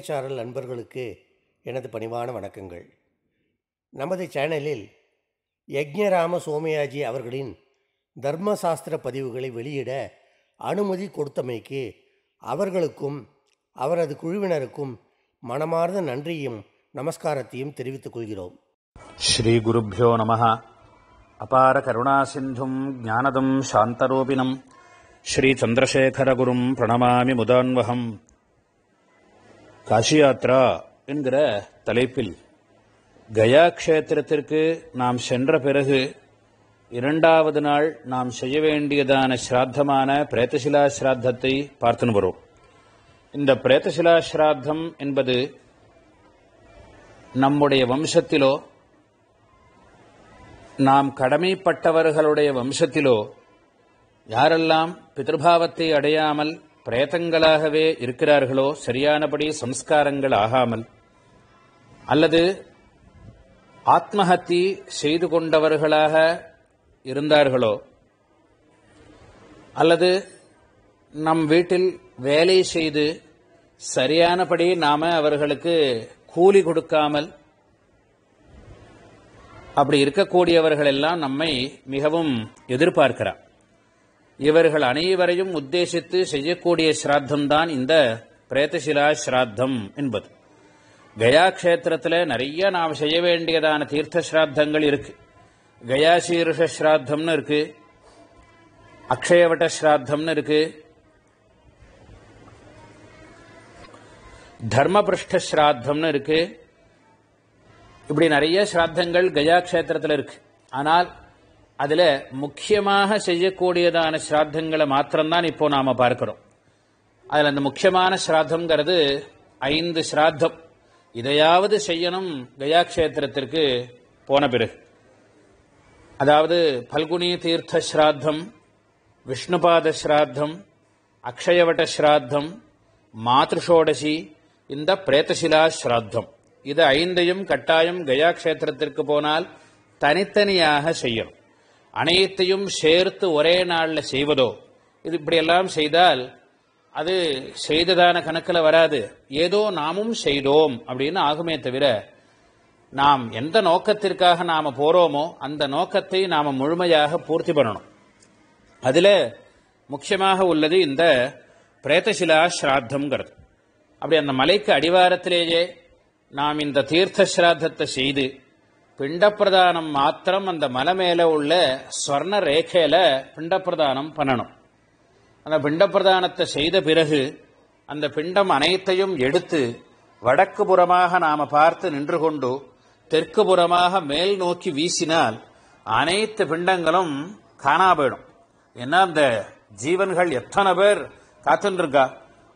வித்தியாச்சாரல் நண்பர்களுக்கு எனது பணிவான வணக்கங்கள் நமது சேனலில் யக்ஞராம சோமயாஜி அவர்களின் தர்மசாஸ்திர பதிவுகளை வெளியிட அனுமதி கொடுத்தமைக்கு அவர்களுக்கும் அவரது குழுவினருக்கும் மனமார்ந்த நன்றியும் நமஸ்காரத்தையும் தெரிவித்துக் கொள்கிறோம் ஸ்ரீ குருப்பியோ நம அபார கருணா சிந்தும் ஜானதம் சாந்தரூபிணம் ஸ்ரீ சந்திரசேகரகுரும் பிரணமாமி முதான்வகம் காஷி யாத்ரா என்கிற தலைப்பில் கயா க்ஷேத்திரத்திற்கு நாம் சென்ற பிறகு இரண்டாவது நாள் நாம் செய்ய வேண்டியதான ஸ்ராத்தமான பிரேத்தசிலா ஸ்ராத்தத்தை பார்த்துன்னு வரும் இந்த பிரேத்தசிலா ஸ்ராத்தம் என்பது நம்முடைய வம்சத்திலோ நாம் கடமைப்பட்டவர்களுடைய வம்சத்திலோ யாரெல்லாம் பிதிருபாவத்தை அடையாமல் பிரேதங்களாகவே இருக்கிறார்களோ சரியானபடி சம்ஸ்காரங்கள் ஆகாமல் அல்லது ஆத்மஹத்தி செய்து கொண்டவர்களாக இருந்தார்களோ அல்லது நம் வீட்டில் வேலை செய்து சரியானபடி நாம் அவர்களுக்கு கூலி கொடுக்காமல் அப்படி இருக்கக்கூடியவர்கள் எல்லாம் நம்மை மிகவும் எதிர்பார்க்கிறார் இவர்கள் அனைவரையும் உத்தேசித்து செய்யக்கூடிய ஸ்ராத்தம்தான் இந்த பிரேத்தசிலா ஸ்ராத்தம் என்பது கயா கஷேத்திரத்தில் நிறைய நாம் செய்ய வேண்டியதான தீர்த்த ஸ்ராத்தங்கள் இருக்கு கயா சீருஷ ஸ்ராத்தம்னு இருக்கு அக்ஷயவட்ட ஸ்ராத்தம்னு இருக்கு தர்மபிருஷ்ட ஸ்ராத்தம்னு இருக்கு இப்படி நிறைய ஸ்ராத்தங்கள் கயா கஷேத்திரத்தில் இருக்கு ஆனால் அதில் முக்கியமாக செய்யக்கூடியதான ஸ்ராத்தங்களை மாத்திரம்தான் இப்போ நாம் பார்க்கிறோம் அதில் அந்த முக்கியமான ஸ்ராத்தங்கிறது ஐந்து ஸ்ராத்தம் இதையாவது செய்யணும் கயா கஷேத்திரத்திற்கு போன பிறகு அதாவது பல்குனி தீர்த்த ஸ்ராத்தம் விஷ்ணுபாத ஸ்ராத்தம் அக்ஷயவட ஸ்ராத்தம் மாத்ருஷோடசி இந்த பிரேத்தசிலா ஸ்ராத்தம் இது ஐந்தையும் கட்டாயம் கயா கஷேத்திரத்திற்கு போனால் தனித்தனியாக செய்யணும் அனைத்தையும் சேர்த்து ஒரே நாளில் செய்வதோ இது இப்படியெல்லாம் செய்தால் அது செய்ததான கணக்கில் வராது ஏதோ நாமும் செய்தோம் அப்படின்னு ஆகுமே தவிர நாம் எந்த நோக்கத்திற்காக நாம் போகிறோமோ அந்த நோக்கத்தை நாம் முழுமையாக பூர்த்தி பண்ணணும் அதில் முக்கியமாக உள்ளது இந்த பிரேத்தசிலா ஸ்ராத்தங்கிறது அப்படி அந்த மலைக்கு அடிவாரத்திலேயே நாம் இந்த தீர்த்த ஸ்ராத்தத்தை செய்து பிண்டப்பிரதானம் மாத்திரம் அந்த மலை மேலே உள்ள ஸ்வர்ண ரேகையில் பிண்டப்பிரதானம் பண்ணணும் அந்த பிண்டப்பிரதானத்தை செய்த பிறகு அந்த பிண்டம் அனைத்தையும் எடுத்து வடக்கு புறமாக நாம் பார்த்து நின்று கொண்டு தெற்கு புறமாக மேல் நோக்கி வீசினால் அனைத்து பிண்டங்களும் காணா போயிடும் ஏன்னா அந்த ஜீவன்கள் எத்தனை பேர் காத்துருக்கா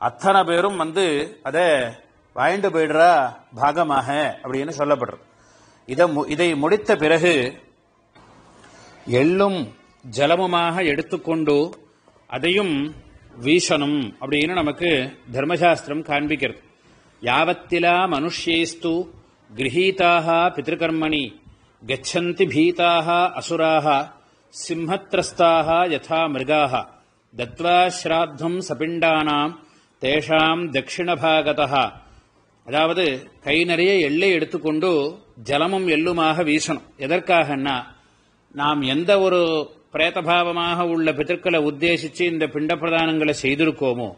அத்தனை பேரும் வந்து அதை வாய்ண்டு போயிடுறா பாகமாக அப்படின்னு சொல்லப்படுறது இதை முடித்த பிறகு எள்ளும் ஜலமுமாக எடுத்துக்கொண்டு அதையும் வீசணும் அப்படின்னு நமக்கு தர்மசாஸ்திரம் காண்பிக்கிறது யாவத்திலா மனுஷேஸ்து கிரகீதாக பிதிருக்கர்மணி கச்சந்தி பீதாக அசுராக சிம்மத்ரஸ்தாக யதா மிருகாக தத்வாஸ்ராத்தம் சபிண்டானாம் தேஷாம் தட்சிணபாகதா அதாவது கை நிறைய எள்ளை எடுத்துக்கொண்டு ஜலமும் எள்ளுமாக வீசணும் எதற்காகன்னா நாம் எந்த ஒரு பிரேதபாவமாக உள்ள பிதற்களை உத்தேசித்து இந்த பிண்ட பிரதானங்களை செய்திருக்கோமோ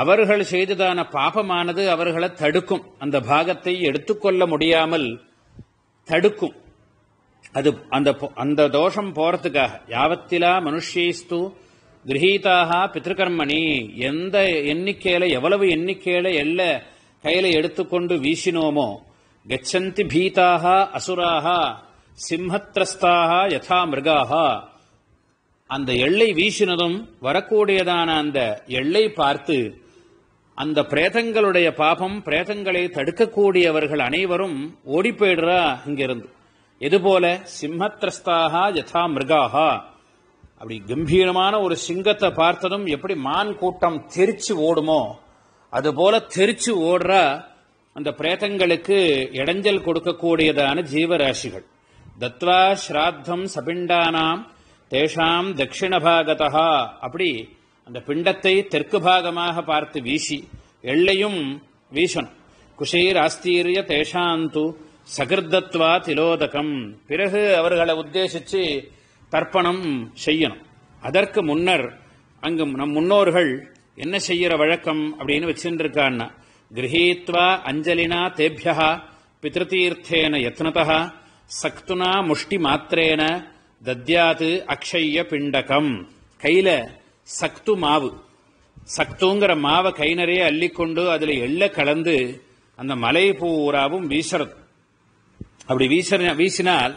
அவர்கள் செய்ததான பாபமானது அவர்களை தடுக்கும் அந்த பாகத்தை எடுத்துக்கொள்ள முடியாமல் தடுக்கும் அது அந்த அந்த தோஷம் போறதுக்காக யாவத்திலா மனுஷீஸ்து கிரகீதாக பித்திருக்கர்மணி எந்த எண்ணிக்கையில எவ்வளவு எண்ணிக்கையில எல்ல கையில எடுத்துக்கொண்டு வீசினோமோ கச்சந்தி பீதாக அசுராக சிம்மத்ரஸ்தாக யதா மிருகாக அந்த எல்லை வீசினதும் வரக்கூடியதான அந்த எல்லை பார்த்து அந்த பிரேதங்களுடைய பாபம் பிரேதங்களை தடுக்கக்கூடியவர்கள் அனைவரும் ஓடி போயிடுறா இங்கிருந்து இதுபோல சிம்மத்ரஸ்தாக யதா மிருகாக அப்படி கம்பீரமான ஒரு சிங்கத்தை பார்த்ததும் எப்படி மான் கூட்டம் தெரிச்சு ஓடுமோ அதுபோல தெரிச்சு ஓடுற அந்த பிரேதங்களுக்கு இடைஞ்சல் கொடுக்கக்கூடியதான ஜீவராசிகள் தத்வா ஸ்ராத்தம் சபிண்டானாம் தேஷாம் தட்சிணபாகதா அப்படி அந்த பிண்டத்தை தெற்கு பாகமாக பார்த்து வீசி எள்ளையும் வீசணும் குஷீர் ஆஸ்தீரிய தேஷாந்து சகிர்தத்வா திலோதகம் பிறகு அவர்களை உத்தேசித்து தர்ப்பணம் செய்யணும் அதற்கு முன்னர் அங்கு நம் முன்னோர்கள் என்ன செய்கிற வழக்கம் அப்படின்னு வச்சுருக்கான்னா கிரகீத்வா அஞ்சலினா தேபியா ಪಿತೃತೀರ್ಥೇನ யத்னதா சக்துனா முஷ்டி மாத்திரேன தத்யாது அக்ஷய பிண்டகம் கையில் சக்து மாவு சக்துங்கிற மாவை கை நிறைய அள்ளிக்கொண்டு அதில் எள்ள கலந்து அந்த மலை பூராவும் வீசுறது அப்படி வீச வீசினால்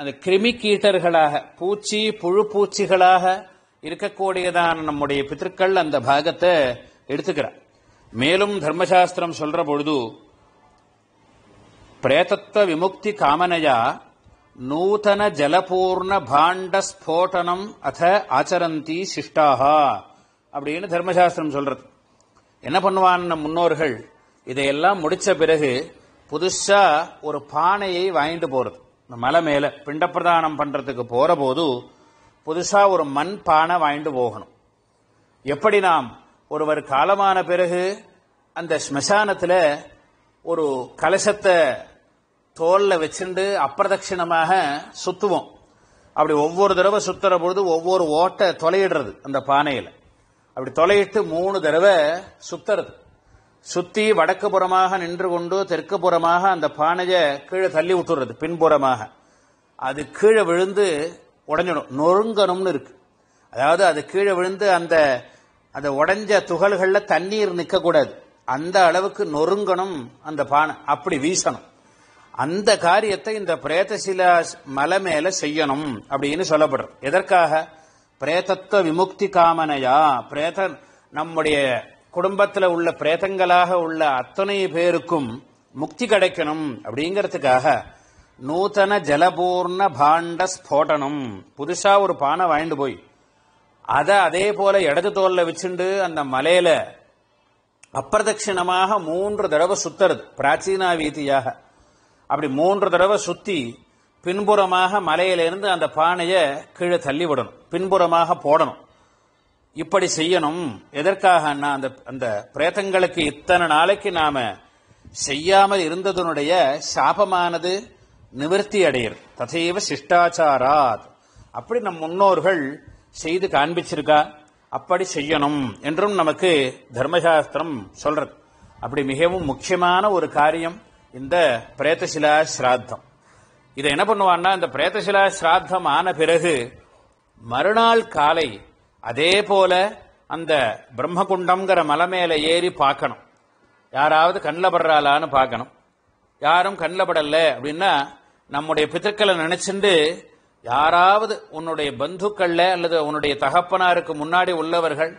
அந்த கிருமி கீட்டர்களாக பூச்சி புழு பூச்சிகளாக இருக்கக்கூடியதான நம்முடைய பித்திருக்கள் அந்த பாகத்தை எடுத்துக்கிறார் மேலும் தர்மசாஸ்திரம் சொல்ற பொழுது பிரேதத்துவ விமுக்தி காமனையா நூதன ஜலபூர்ண பாண்ட ஸ்போட்டனம் அத ஆச்சரந்தி சிஷ்டாகா அப்படின்னு தர்மசாஸ்திரம் சொல்றது என்ன பண்ணுவான் முன்னோர்கள் இதையெல்லாம் முடிச்ச பிறகு புதுசா ஒரு பானையை வாங்கிட்டு போறது இந்த மலை மேல பிண்டப்பிரதானம் பண்றதுக்கு போற போது புதுசா ஒரு மண் பானை வாங்கிட்டு போகணும் எப்படி நாம் ஒருவர் காலமான பிறகு அந்த ஸ்மசானத்தில் ஒரு கலசத்தை தோலில் வச்சுண்டு அப்பிரதட்சிணமாக சுற்றுவோம் அப்படி ஒவ்வொரு தடவை சுற்றுற பொழுது ஒவ்வொரு ஓட்டை தொலையிடுறது அந்த பானையில் அப்படி தொலையிட்டு மூணு தடவை சுத்துறது சுற்றி வடக்கு புறமாக நின்று கொண்டு தெற்கு புறமாக அந்த பானையை கீழே தள்ளி விட்டுறது பின்புறமாக அது கீழே விழுந்து உடஞ்சிடும் நொறுங்கணும்னு இருக்கு அதாவது அது கீழே விழுந்து அந்த அந்த உடஞ்ச துகள்களில் தண்ணீர் நிற்கக்கூடாது அந்த அளவுக்கு நொறுங்கணும் அந்த பானை அப்படி வீசணும் அந்த காரியத்தை இந்த பிரேதசிலா மலை மேல செய்யணும் அப்படின்னு சொல்லப்படுறது எதற்காக பிரேதத்துவ விமுக்தி காமனையா பிரேத நம்முடைய குடும்பத்தில் உள்ள பிரேதங்களாக உள்ள அத்தனை பேருக்கும் முக்தி கிடைக்கணும் அப்படிங்கிறதுக்காக நூத்தன ஜலபூர்ண பாண்ட ஸ்போட்டனம் புதுசா ஒரு பானை வாங்கிட்டு போய் அதை அதே போல இடது தோலில் வச்சுண்டு அந்த மலையில அப்பிரதட்சிணமாக மூன்று தடவை சுத்துறது பிராச்சீனா வீதியாக அப்படி மூன்று தடவை சுத்தி பின்புறமாக மலையிலிருந்து அந்த பானையை கீழே தள்ளி விடணும் பின்புறமாக போடணும் இப்படி செய்யணும் எதற்காக அந்த அந்த பிரேதங்களுக்கு இத்தனை நாளைக்கு நாம செய்யாமல் இருந்ததுனுடைய சாபமானது நிவர்த்தி அடையிறது ததைவ சிஷ்டாச்சாராத் அப்படி நம் முன்னோர்கள் செய்து காண்பிச்சிருக்கா அப்படி செய்யணும் என்றும் நமக்கு தர்மசாஸ்திரம் சொல்றது அப்படி மிகவும் முக்கியமான ஒரு காரியம் இந்த பிரேத்தசிலா ஸ்ராத்தம் இதை என்ன பண்ணுவான்னா இந்த பிரேத்தசிலா ஸ்ராத்தம் ஆன பிறகு மறுநாள் காலை அதே போல அந்த பிரம்மகுண்டம்ங்கிற மலை மேலே ஏறி பார்க்கணும் யாராவது கண்ணில் படுறாளான்னு பார்க்கணும் யாரும் கண்ணில் படலை அப்படின்னா நம்முடைய பித்தர்களை நினைச்சுண்டு யாராவது உன்னுடைய பந்துக்கள்ல அல்லது உன்னுடைய தகப்பனாருக்கு முன்னாடி உள்ளவர்கள்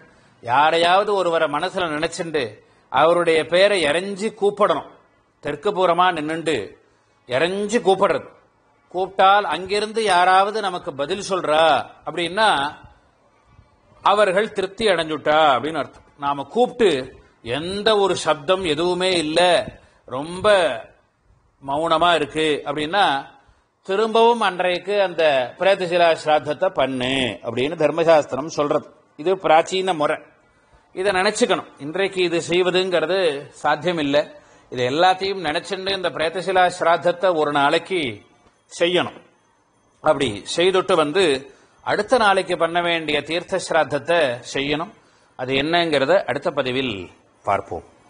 யாரையாவது ஒருவரை மனசுல நினைச்சுண்டு அவருடைய பேரை இறைஞ்சி கூப்பிடணும் தெற்கு பூரமா நின்றுண்டு இறைஞ்சி கூப்பிடுறது கூப்பிட்டால் அங்கிருந்து யாராவது நமக்கு பதில் சொல்றா அப்படின்னா அவர்கள் திருப்தி அடைஞ்சுட்டா அப்படின்னு அர்த்தம் நாம கூப்பிட்டு எந்த ஒரு சப்தம் எதுவுமே இல்லை ரொம்ப மௌனமா இருக்கு அப்படின்னா திரும்பவும் அன்றைக்கு அந்த பிரேதசிலா சிராதத்தை பண்ணு அப்படின்னு தர்மசாஸ்திரம் சொல்றது இது பிராச்சீன முறை இதை நினச்சிக்கணும் இன்றைக்கு இது செய்வதுங்கிறது சாத்தியம் இல்லை இது எல்லாத்தையும் நினச்சிட்டு இந்த பிரேத்தசிலா சிராதத்தை ஒரு நாளைக்கு செய்யணும் அப்படி செய்துட்டு வந்து அடுத்த நாளைக்கு பண்ண வேண்டிய தீர்த்த சிராதத்தை செய்யணும் அது என்னங்கிறத அடுத்த பதிவில் பார்ப்போம்